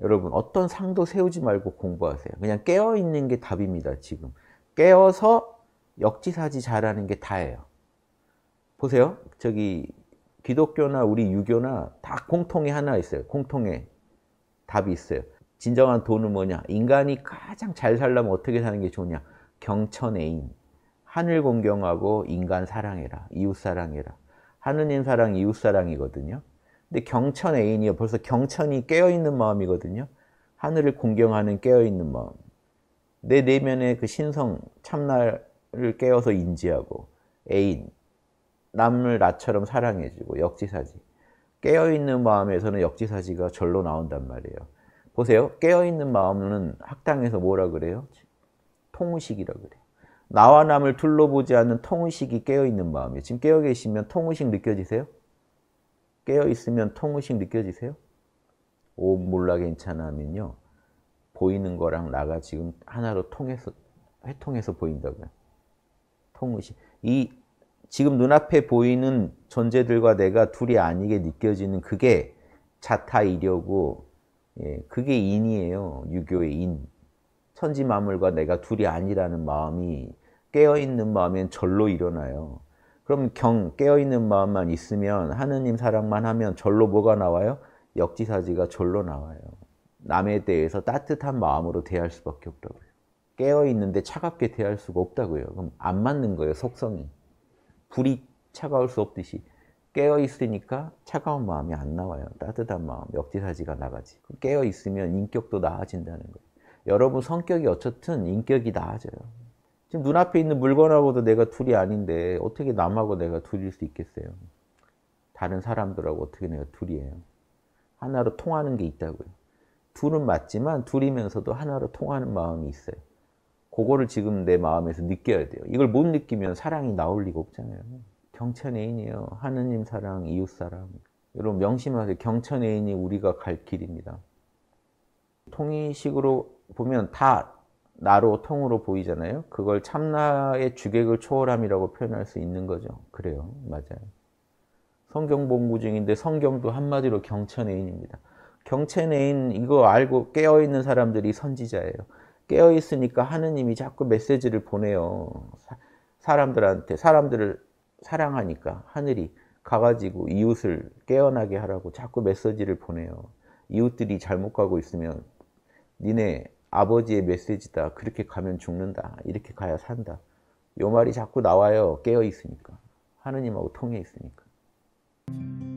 여러분 어떤 상도 세우지 말고 공부하세요. 그냥 깨어있는 게 답입니다. 지금 깨어서 역지사지 잘하는 게 다예요. 보세요. 저기 기독교나 우리 유교나 다 공통에 하나 있어요. 공통에 답이 있어요. 진정한 돈은 뭐냐? 인간이 가장 잘 살려면 어떻게 사는 게 좋냐? 경천애인. 하늘 공경하고 인간 사랑해라. 이웃 사랑해라. 하느님 사랑, 이웃 사랑이거든요. 근데 경천 애인이요. 벌써 경천이 깨어있는 마음이거든요. 하늘을 공경하는 깨어있는 마음. 내 내면의 그 신성, 참나를 깨어서 인지하고, 애인, 남을 나처럼 사랑해주고, 역지사지. 깨어있는 마음에서는 역지사지가 절로 나온단 말이에요. 보세요. 깨어있는 마음은 학당에서 뭐라 그래요? 통의식이라 그래요. 나와 남을 둘러보지 않는 통의식이 깨어있는 마음이에요. 지금 깨어 계시면 통의식 느껴지세요? 깨어 있으면 통의식 느껴지세요? 오 몰라 괜찮아면요. 보이는 거랑 나가 지금 하나로 통해서 회통해서 보인다고요. 통의식. 이 지금 눈앞에 보이는 존재들과 내가 둘이 아니게 느껴지는 그게 자타이려고 예, 그게 인이에요. 유교의 인. 천지 만물과 내가 둘이 아니라는 마음이 깨어있는 마음엔 절로 일어나요. 그럼 경, 깨어있는 마음만 있으면 하느님 사랑만 하면 절로 뭐가 나와요? 역지사지가 절로 나와요. 남에 대해서 따뜻한 마음으로 대할 수밖에 없다고요. 깨어있는데 차갑게 대할 수가 없다고요. 그럼 안 맞는 거예요, 속성이. 불이 차가울 수 없듯이 깨어있으니까 차가운 마음이 안 나와요. 따뜻한 마음, 역지사지가 나가지. 깨어있으면 인격도 나아진다는 거예요. 여러분 성격이 어쨌든 인격이 나아져요. 지금 눈앞에 있는 물건하고도 내가 둘이 아닌데 어떻게 남하고 내가 둘일 수 있겠어요? 다른 사람들하고 어떻게 내가 둘이에요? 하나로 통하는 게 있다고요. 둘은 맞지만 둘이면서도 하나로 통하는 마음이 있어요. 그거를 지금 내 마음에서 느껴야 돼요. 이걸 못 느끼면 사랑이 나올 리가 없잖아요. 경천애인이요. 하느님 사랑, 이웃 사랑. 여러분 명심하세요. 경천애인이 우리가 갈 길입니다. 통의식으로 보면 다 나로 통으로 보이잖아요. 그걸 참나의 주객을 초월함이라고 표현할 수 있는 거죠. 그래요. 맞아요. 성경 본구 중인데 성경도 한마디로 경천애인입니다. 경천애인 이거 알고 깨어있는 사람들이 선지자예요. 깨어있으니까 하느님이 자꾸 메시지를 보내요. 사람들한테 사람들을 사랑하니까 하늘이 가가지고 이웃을 깨어나게 하라고 자꾸 메시지를 보내요. 이웃들이 잘못 가고 있으면 니네 아버지의 메시지다. 그렇게 가면 죽는다. 이렇게 가야 산다. 요 말이 자꾸 나와요. 깨어 있으니까. 하느님하고 통해 있으니까.